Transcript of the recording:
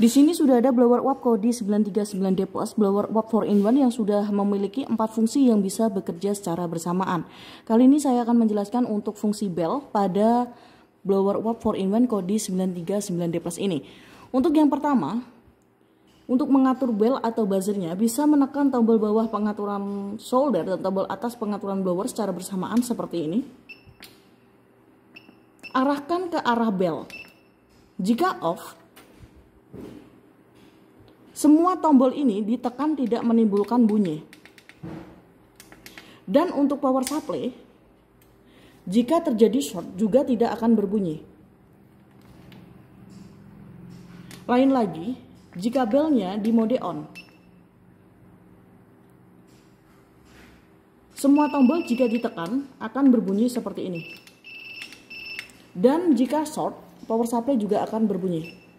Di sini sudah ada blower uap Kodi 939 Depos, blower uap 4-in-1 yang sudah memiliki empat fungsi yang bisa bekerja secara bersamaan. Kali ini saya akan menjelaskan untuk fungsi bell pada blower uap 4-in-1 Kodi 939 Depos ini. Untuk yang pertama, untuk mengatur bell atau buzzernya bisa menekan tombol bawah pengaturan solder dan tombol atas pengaturan blower secara bersamaan seperti ini. Arahkan ke arah bell. Jika off, semua tombol ini ditekan tidak menimbulkan bunyi. Dan untuk power supply, jika terjadi short juga tidak akan berbunyi. Lain lagi, jika belnya di mode on. Semua tombol jika ditekan akan berbunyi seperti ini. Dan jika short, power supply juga akan berbunyi.